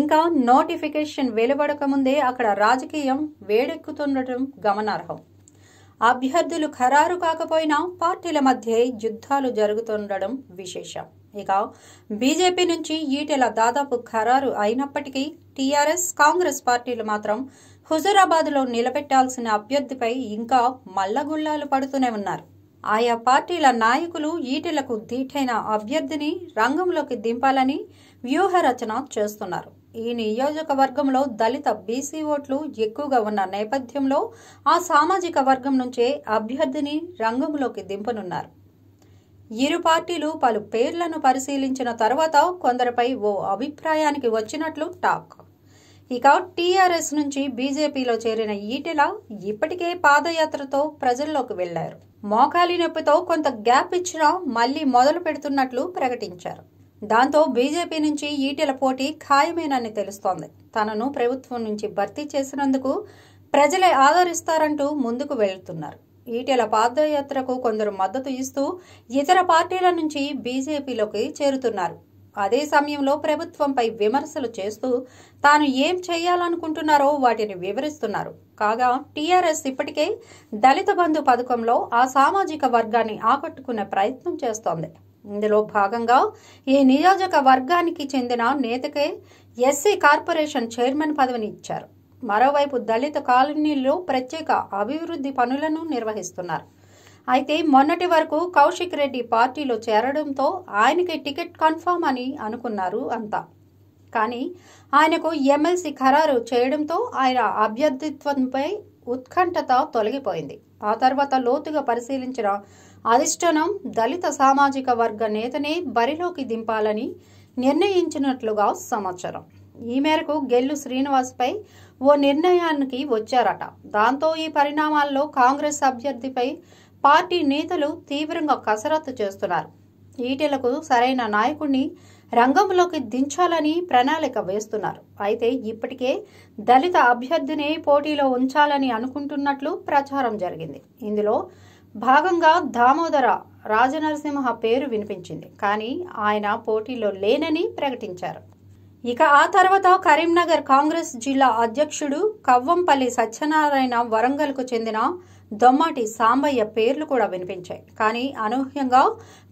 ఇంకా నోటిఫికేషన్ వెలువడకముందే అక్కడ రాజకీయం వేడెక్కుతుండటం గమనార్హం అభ్యర్థులు ఖరారు కాకపోయినా పార్టీల మధ్య యుద్ధాలు జరుగుతుండడం విశేషం ఇక బీజేపీ నుంచి ఈటెల దాదాపు ఖరారు అయినప్పటికీ టీఆర్ఎస్ కాంగ్రెస్ పార్టీలు మాత్రం లో నిలబెట్టాల్సిన అభ్యర్థిపై ఇంకా మల్లగుల్లాలు పడుతూనే ఉన్నారు ఆయా పార్టీల నాయకులు ఈటెలకు దీటైన అభ్యర్థిని రంగంలోకి దింపాలని వ్యూహరచన చేస్తున్నారు ఈ నియోజకవర్గంలో దళిత బీసీ ఓట్లు ఎక్కువగా ఉన్న నేపథ్యంలో ఆ సామాజిక వర్గం నుంచే అభ్యర్థిని రంగంలోకి దింపనున్నారు ఇరు పార్టీలు పలు పేర్లను పరిశీలించిన తర్వాత కొందరిపై ఓ అభిప్రాయానికి వచ్చినట్లు టాక్ ఇక టీఆర్ఎస్ నుంచి బీజేపీలో చేరిన ఈటెల ఇప్పటికే పాదయాత్రతో ప్రజల్లోకి వెళ్లారు మోకాలి నొప్పితో కొంత గ్యాప్ ఇచ్చినా మళ్లీ మొదలు పెడుతున్నట్లు ప్రకటించారు దాంతో బీజేపీ నుంచి ఈటెల పోటీ ఖాయమేనని తెలుస్తోంది తనను ప్రభుత్వం నుంచి భర్తీ చేసినందుకు ప్రజలే ఆదరిస్తారంటూ ముందుకు వెళ్తున్నారు ఈటెల పాదయాత్రకు కొందరు మద్దతు ఇస్తూ ఇతర పార్టీల నుంచి బీజేపీలోకి చేరుతున్నారు అదే సమయంలో ప్రభుత్వంపై విమర్శలు చేస్తూ తాను ఏం చేయాలనుకుంటున్నారో వాటిని వివరిస్తున్నారు కాగా టీఆర్ఎస్ ఇప్పటికే దళిత బంధు పథకంలో ఆ సామాజిక వర్గాన్ని ఆకట్టుకునే ప్రయత్నం చేస్తోంది ఇందులో భాగంగా ఈ నియోజకవర్గానికి చెందిన నేతకే ఎస్సీ కార్పొరేషన్ చైర్మన్ పదవిని ఇచ్చారు మరోవైపు దళిత కాలనీలో ప్రత్యేక అభివృద్ధి పనులను నిర్వహిస్తున్నారు అయితే మొన్నటి వరకు కౌశిక్ రెడ్డి పార్టీలో చేరడంతో ఆయనకి టికెట్ కన్ఫామ్ అని అనుకున్నారు అంతా కానీ ఆయనకు ఎమ్మెల్సీ ఖరారు చేయడంతో ఆయన అభ్యర్థిత్వంపై ఉత్కంఠత తొలగిపోయింది ఆ తర్వాత లోతుగా పరిశీలించిన అధిష్టానం దళిత సామాజిక వర్గ నేతనే బరిలోకి దింపాలని నిర్ణయించినట్లుగా సమాచారం ఈ మేరకు గెల్లు శ్రీనివాస్పై ఓ నిర్ణయానికి వచ్చారట దాంతో ఈ పరిణామాల్లో కాంగ్రెస్ అభ్యర్థిపై పార్టీ నేతలు తీవ్రంగా కసరత్తు చేస్తున్నారు ఈటెలకు సరైన నాయకుడిని రంగంలోకి దించాలని ప్రణాళిక వేస్తున్నారు అయితే ఇప్పటికే దళిత అభ్యర్థినే పోటీలో ఉంచాలని అనుకుంటున్నట్లు ప్రచారం జరిగింది ఇందులో భాగంగా దామోదర రాజనరసింహ పేరు వినిపించింది కానీ ఆయన పోటీలో లేనని ప్రకటించారు ఇక ఆ తర్వాత కరీంనగర్ కాంగ్రెస్ జిల్లా అధ్యక్షుడు కవ్వంపల్లి సత్యనారాయణ వరంగల్కు చెందిన దొమ్మాటి సాంబయ్య పేర్లు కూడా వినిపించాయి కానీ అనూహ్యంగా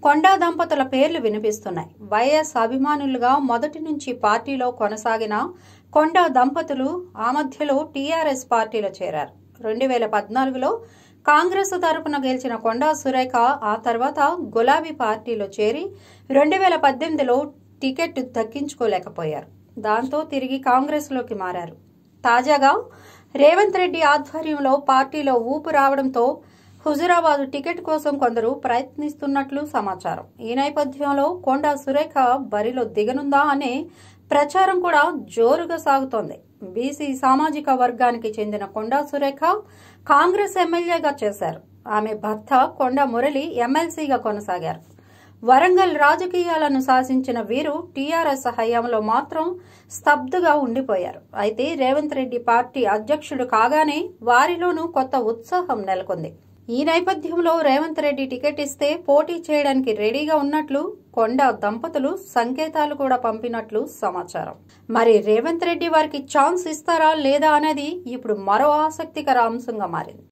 కొండా దంపతుల పేర్లు వినిపిస్తున్నాయి వైఎస్ అభిమానులుగా మొదటి నుంచి పార్టీలో కొనసాగిన కొండా దంపతులు ఆ మధ్యలో టీఆర్ఎస్ పార్టీలో చేరారు రెండు వేల పద్నాలుగులో కాంగ్రెస్ తరపున గెలిచిన కొండా సురేఖ ఆ తర్వాత గులాబీ పార్టీలో చేరి రెండు వేల పద్దెనిమిదిలో టికెట్ దక్కించుకోలేకపోయారు దాంతో తిరిగి కాంగ్రెస్లోకి మారారు తాజాగా రేవంత్ రెడ్డి ఆధ్వర్యంలో పార్టీలో ఊపు రావడంతో హుజురాబాద్ టికెట్ కోసం కొందరు ప్రయత్నిస్తున్నట్లు సమాచారం ఈ నేపథ్యంలో కొండా సురేఖ బరిలో దిగనుందా అనే ప్రచారం కూడా జోరుగా సాగుతోంది బీసీ సామాజిక వర్గానికి చెందిన కొండా సురేఖ కాంగ్రెస్ ఎమ్మెల్యేగా చేశారు ఆమె భర్త కొండ మురళి ఎమ్మెల్సీగా కొనసాగారు వరంగల్ రాజకీయాలను శాసించిన వీరు టీఆర్ఎస్ హయాంలో మాత్రం స్తబ్దుగా ఉండిపోయారు అయితే రేవంత్ రెడ్డి పార్టీ అధ్యక్షుడు కాగానే వారిలోనూ కొత్త ఉత్సాహం నెలకొంది ఈ నేపథ్యంలో రేవంత్ రెడ్డి టికెట్ ఇస్తే పోటీ చేయడానికి రెడీగా ఉన్నట్లు కొండ దంపతులు సంకేతాలు కూడా పంపినట్లు సమాచారం మరి రేవంత్ రెడ్డి వారికి ఛాన్స్ ఇస్తారా లేదా అనేది ఇప్పుడు మరో ఆసక్తికర అంశంగా మారింది